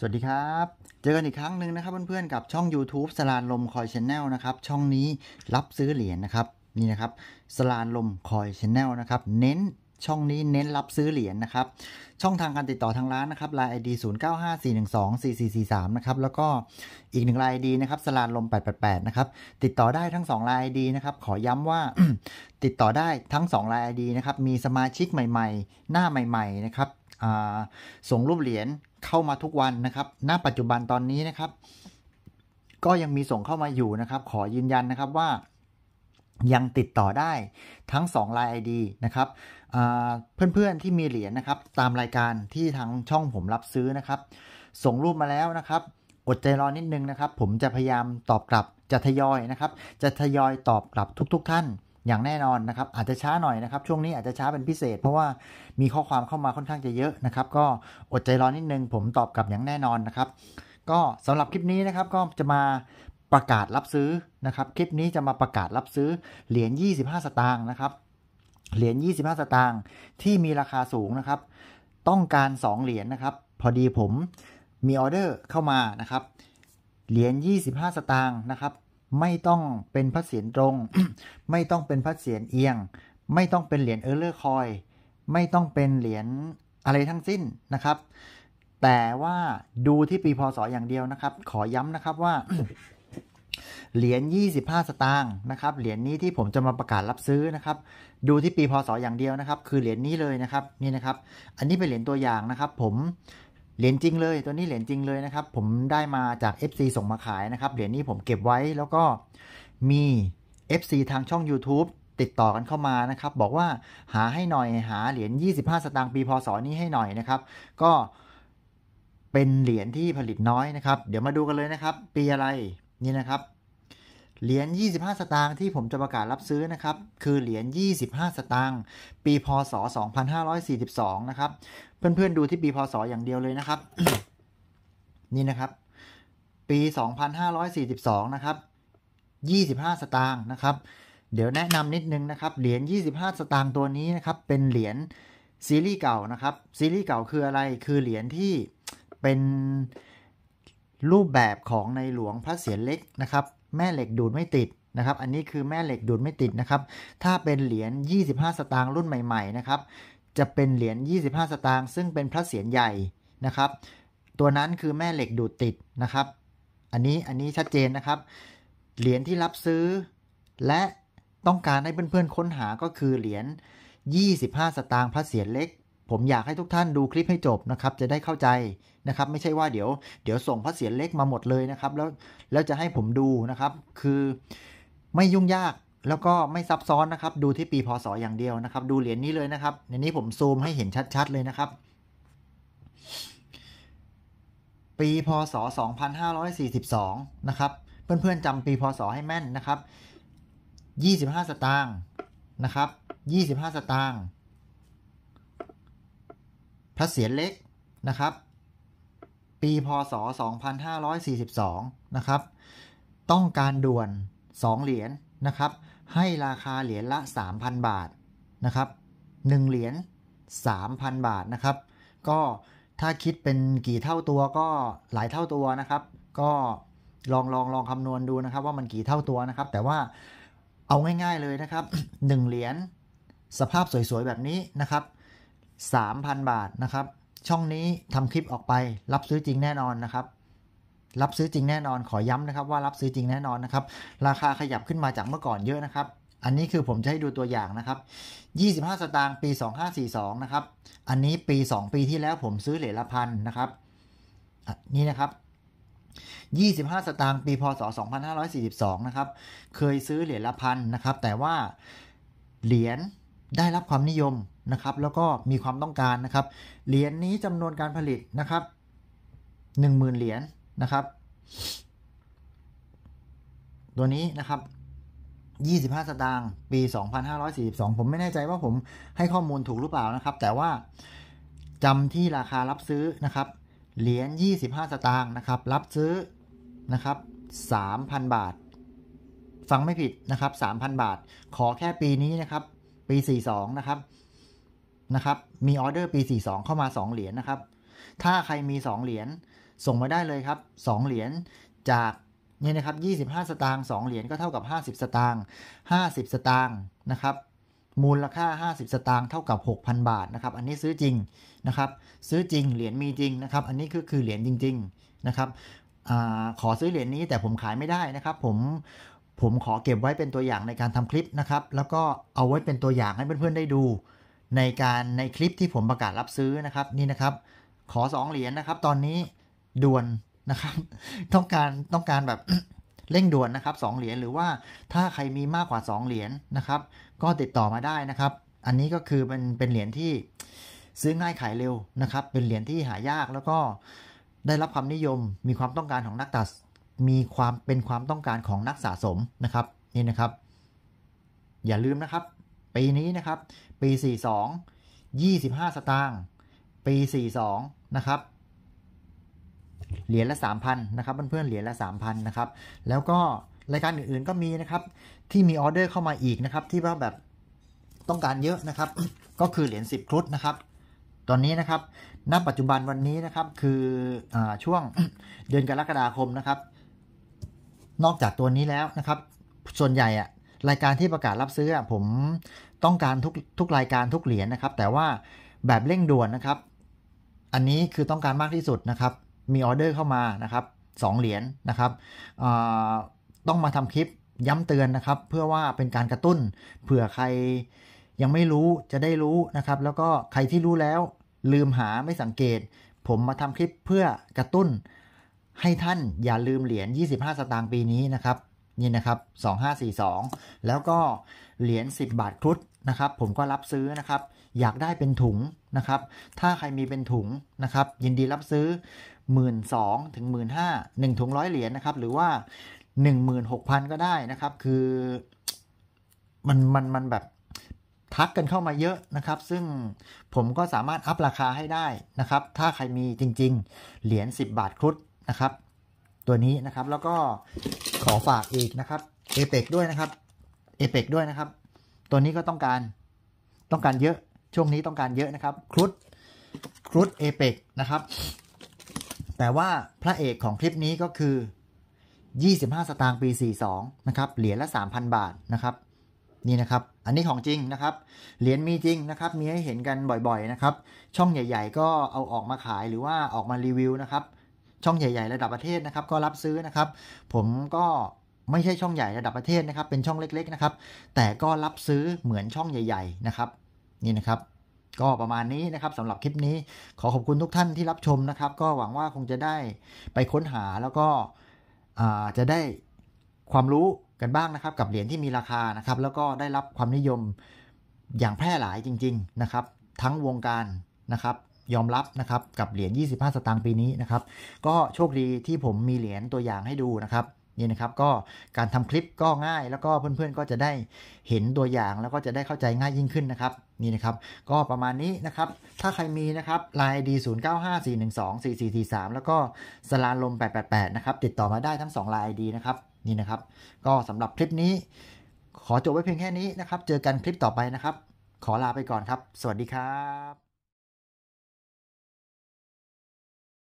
สวัสดีครับ เจอกันอีกครั้งหนึ่งนะครับเพื่อนๆกับช่อง YouTube สลานลมคอยชแนลนะครับ ช่องนี้รับซื้อเหรียญนะครับ นี่นะครับสลานลมคอยชแนลนะครับ เน้นช่องนี้เน้นรับซื้อเหรียญนนะครับ ช่องทางการติดต่อทางร้านนะครับไลน์ไอดีศูนย์เก้าห้าสี่หนึ่งสองสี่สี่สี่สามนะครับแล้วก็อีกหนึ่งไลน์ไอดีนะครับ สลานลมแปดแปดแปดนะครับติดต่อได้ทั้งสองไลน์ไอดีนะครับขอย้ำว่า ติดต่อได้ทั้งสองไลน์ไอดีนะครับมีสมาชิกใหม่ ๆ หน้าใหม่ๆนะครับส่งรูปเหรียญเข้ามาทุกวันนะครับ ณ ปัจจุบันตอนนี้นะครับ ก็ยังมีส่งเข้ามาอยู่นะครับ ขอยืนยันนะครับ ว่ายังติดต่อได้ทั้ง2ลาย ID นะครับเพื่อนๆที่มีเหรียญนะครับ ตามรายการที่ทางช่องผมรับซื้อนะครับ ส่งรูปมาแล้วนะครับอดใจรอนิดนึงนะครับ ผมจะพยายามตอบกลับจะทยอยนะครับ จะทยอยตอบกลับทุกๆ ท่านอย่างแน่นอนนะครับอาจจะช้าหน่อยนะครับช่วงนี้อาจจะช้าเป็นพิเศษ เพราะว่ามีข้อความเข้ามาค่อนข้างจะเยอะนะครับ ก็อดใจรอนิดนึง ผมตอบกลับอย่างแน่นอนนะครับ ก็สำหรับคลิปนี้นะครับก็จะมาประกาศรับซื้อนะครับ คลิปนี้จะมาประกาศรับซื้อเหรียญ25 สตางค์นะครับ เหรียญ25 สตางค์ที่มีราคาสูงนะครับ ต้องการ2เหรียญนนะครับพอดีผมมีออเดอร์เข้ามานะครับเหรียญ25 สตางค์นะครับไม่ต้องเป็นพระเศียรตรง ไม่ต้องเป็นพระเศียรเอียง ไม่ต้องเป็นเหรียญเออร์เลอร์คอยไม่ต้องเป็นเหรียญอะไรทั้งสิ้นนะครับ แต่ว่าดูที่ปีพศออย่างเดียวนะครับ ขอย้ำนะครับว่า เหรียญ25 สตางค์นะครับ เหรียญนี้ที่ผมจะมาประกาศรับซื้อนะครับ ดูที่ปีพศออย่างเดียวนะครับ คือเหรียญนี้เลยนะครับนี่นะครับ อันนี้เป็นเหรียญตัวอย่างนะครับ ผมเหรียญจริงเลย ตัวนี้เหรียญจริงเลยนะครับ ผมได้มาจาก FC ส่งมาขายนะครับ เหรียญนี้ผมเก็บไว้แล้วก็มี FC ทางช่อง YouTube ติดต่อกันเข้ามานะครับ บอกว่าหาให้หน่อยหา เหรียญ25สตางค์ปีพศ นี้ให้หน่อยนะครับ ก็เป็นเหรียญที่ผลิตน้อยนะครับ เดี๋ยวมาดูกันเลยนะครับ ปีอะไรนี่นะครับเหรียญ25 สตางค์ที่ผมจะประกาศรับซื้อนะครับ คือเหรียญ25 สตางค์ปีพศ2542นะครับเพื่อนๆดูที่ปีพศ อย่างเดียวเลยนะครับ นี่นะครับ ปี 2542 นะครับ 25 สตางค์นะครับ เดี๋ยวแนะนำนิดนึงนะครับ เหรียญ25 สตางค์ตัวนี้นะครับเป็นเหรียญซีรีส์เก่านะครับ ซีรีส์เก่าคืออะไรคือเหรียญที่เป็นรูปแบบของในหลวงพระเศียรเล็กนะครับแม่เหล็กดูดไม่ติดนะครับ อันนี้คือแม่เหล็กดูดไม่ติดนะครับ ถ้าเป็นเหรียญ25 สตางค์รุ่นใหม่ๆนะครับ จะเป็นเหรียญ25 สตางค์ซึ่งเป็นพระเศียรใหญ่นะครับ ตัวนั้นคือแม่เหล็กดูดติดนะครับ อันนี้อันนี้ชัดเจนนะครับ เหรียญที่รับซื้อ และต้องการให้เพื่อนๆค้นหาก็คือเหรียญ25สตางค์พระเศียรเล็กผมอยากให้ทุกท่านดูคลิปให้จบนะครับ จะได้เข้าใจนะครับ ไม่ใช่ว่าเดี๋ยวเดี๋ยวส่งพระเสียรเล็กมาหมดเลยนะครับแล้วแล้วจะให้ผมดูนะครับ คือไม่ยุ่งยากแล้วก็ไม่ซับซ้อนนะครับ ดูที่ปีพศออย่างเดียวนะครับ ดูเหรียญนนี้เลยนะครับ ในนี้ผมซูมให้เห็นชัด ๆเลยนะครับ ปีพศ2542 นะครับ เพื่อนๆจำปีพศให้แม่นนะครับ 25สตางค์นะครับ25สตางค์พระเสียรเล็กนะครับ ปีพศ 2542 นะครับต้องการด่วน 2 เหรียญนนะครับ ให้ราคาเหรียญละ 3,000 บาทนะครับ1เหรียญ 3,000 บาทนะครับ ก็ถ้าคิดเป็นกี่เท่าตัวก็หลายเท่าตัวนะครับ ก็ลองลองลองคำนวณดูนะครับ ว่ามันกี่เท่าตัวนะครับ แต่ว่าเอาง่ายๆเลยนะครับ 1 เหรียญสภาพสวยๆ แบบนี้นะครับ3,000 บาทนะครับ ช่องนี้ทำคลิปออกไปรับซื้อจริงแน่นอนนะครับ รับซื้อจริงแน่นอนขอย้ำนะครับว่ารับซื้อจริงแน่นอนนะครับ ราคาขยับขึ้นมาจากเมื่อก่อนเยอะนะครับ อันนี้คือผมจะให้ดูตัวอย่างนะครับ25สตางค์ปี2542นะครับอันนี้ปี 2 ปีที่แล้วผมซื้อเหรียญละพันนะครับนี่นะครับ25สตางค์ปีพศ2542นะครับเคยซื้อเหรียญละพันนะครับ แต่ว่าเหรียญได้รับความนิยมนะครับ แล้วก็มีความต้องการนะครับ เหรียญนนี้จำนวนการผลิตนะครับ หนึ่งหมื่นเหรียญนนะครับ ตัวนี้นะครับ25สตางค์ ปี2542ผมไม่แน่ใจว่าผมให้ข้อมูลถูกหรือเปล่านะครับ แต่ว่าจำที่ราคารับซื้อนะครับ เหรียญ25สตางค์นะครับ รับซื้อนะครับ3,000บาท ฟังไม่ผิดนะครับ3,000บาท ขอแค่ปีนี้นะครับปี42 นะครับ นะครับ มีออเดอร์ปี 42 เข้ามา 2 เหรียญนะครับ ถ้าใครมี 2 เหรียญส่งมาได้เลยครับ 2 เหรียญจากเนี่ยนะครับ 25 สตางค์2เหรียญก็เท่ากับ 50 สตางค์50 สตางค์นะครับมูลค่า 50 สตางค์เท่ากับ 6,000 บาทนะครับ อันนี้ซื้อจริงนะครับ ซื้อจริงเหรียญมีจริงนะครับ อันนี้คือคือเหรียญจริง ๆนะครับอขอซื้อเหรียญนี้แต่ผมขายไม่ได้นะครับ ผมผมขอเก็บไว้เป็นตัวอย่างในการทำคลิปนะครับ แล้วก็เอาไว้เป็นตัวอย่างให้เพื่อนๆได้ดู ในการในคลิปที่ผมประกาศรับซื้อนะครับ นี่นะครับ ขอ2เหรียญนะครับ ตอนนี้ด่วนนะครับ ต้องการต้องการแบบเร่งด่วนนะครับ2เหรียญหรือว่าถ้าใครมีมากกว่า2เหรียญนะครับก็ติดต่อมาได้นะครับ อันนี้ก็คือเป็นเป็นเหรียญที่ซื้อง่ายขายเร็วนะครับ เป็นเหรียญที่หายาก แล้วก็ได้รับความนิยมมีความต้องการของนักตัดมีความเป็นความต้องการของนักสะสมนะครับนี่นะครับ อย่าลืมนะครับ ปีนี้นะครับ ปี 42 25สตางค์ปี42นะครับเหรียญละ3,000นะครับเพื่อนๆเหรียญละ3,000นะครับ แล้วก็รายการอื่นๆก็มีนะครับที่มีออเดอร์เข้ามาอีกนะครับ ที่ว่าแบบต้องการเยอะนะครับ ก็คือเหรียญ10 ครุฑนะครับ ตอนนี้นะครับณปัจจุบันวันนี้นะครับคืออช่วงเดือนกรกฎาคมนะครับนอกจากตัวนี้แล้วนะครับ ส่วนใหญ่อะรายการที่ประกาศรับซื้อ ผมต้องการทุกทุกรายการทุกเหรียญนนะครับ แต่ว่าแบบเร่งด่วนนะครับ อันนี้คือต้องการมากที่สุดนะครับ มีออเดอร์เข้ามานะครับสเหรียญนนะครับต้องมาทำคลิปย้ำเตือนนะครับ เพื่อว่าเป็นการกระตุ้นเผื่อใครยังไม่รู้จะได้รู้นะครับ แล้วก็ใครที่รู้แล้ว ลืมหาไม่สังเกต ผมมาทำคลิปเพื่อกระตุ้นให้ท่านอย่าลืมเหรียญ25 สตางค์ปีนี้นะครับนี่นะครับ2542 แล้วก็เหรียญ10 บาทครุฑนะครับ ผมก็รับซื้อนะครับ อยากได้เป็นถุงนะครับ ถ้าใครมีเป็นถุงนะครับ ยินดีรับซื้อ 1 2ื่นถึงหมื่นห้าหนึ่งถุงร้อยเหรียญนะครับหรือว่า16,000ก็ได้นะครับ คือมันมันมันแบบทักกันเข้ามาเยอะนะครับ ซึ่งผมก็สามารถ อัพราคาให้ได้นะครับ ถ้าใครมีจริง ๆเหรียญ10 บาทครุฑนะครับตัวนี้นะครับแล้วก็ขอฝากอีกนะครับเอเด้วยนะครับเอเด้วยนะครับ ตัวนี้ก็ต้องการต้องการเยอะช่วงนี้ต้องการเยอะนะครับ ครุฑครุฑเอเปนะครับแต่ว่าพระเอกของคลิปนี้ก็คือ25 สตางค์ปี 42 นะครับ เหรียญละ 3,000 บาทนะครับ นี่นะครับอันนี้ของจริงนะครับ เหรียญมีจริงนะครับ มีให้เห็นกันบ่อยๆนะครับ ช่องใหญ่ ๆ ก็เอาออกมาขายหรือว่าออกมารีวิวนะครับช่องใหญ่ๆระดับประเทศนะครับ ก็รับซื้อนะครับ ผมก็ไม่ใช่ช่องใหญ่ระดับประเทศนะครับ เป็นช่องเล็กๆนะครับ แต่ก็รับซื้อเหมือนช่องใหญ่ๆนะครับ นี่นะครับ ก็ประมาณนี้นะครับสำหรับคลิปนี้ขอขอบคุณทุกท่านที่รับชมนะครับ ก็หวังว่าคงจะได้ไปค้นหาแล้วก็จะได้ความรู้กันบ้างนะครับ กับเหรียญที่มีราคานะครับ แล้วก็ได้รับความนิยมอย่างแพร่หลายจริง ๆนะครับ ทั้งวงการนะครับยอมรับนะครับกับเหรียญ25 สตางค์ปีนี้นะครับ ก็โชคดีที่ผมมีเหรียญตัวอย่างให้ดูนะครับ นี่นะครับก็การทำคลิปก็ง่าย แล้วก็เพื่อนๆ ก็จะได้เห็นตัวอย่างแล้วก็จะได้เข้าใจง่ายยิ่งขึ้นนะครับ นี่นะครับ ก็ประมาณนี้นะครับ ถ้าใครมีนะครับลายดีศูนย์เก้าห้าสี่หนึ่งสองสี่สี่สี่สามแล้วก็สลานลมแปดแปดแปดนะครับติดต่อมาได้ทั้งสองลายดีนะครับ นี่นะครับ ก็สำหรับคลิปนี้ ขอจบไว้เพียงแค่นี้นะครับ เจอกันคลิปต่อไปนะครับ ขอลาไปก่อนครับ สวัสดีครับ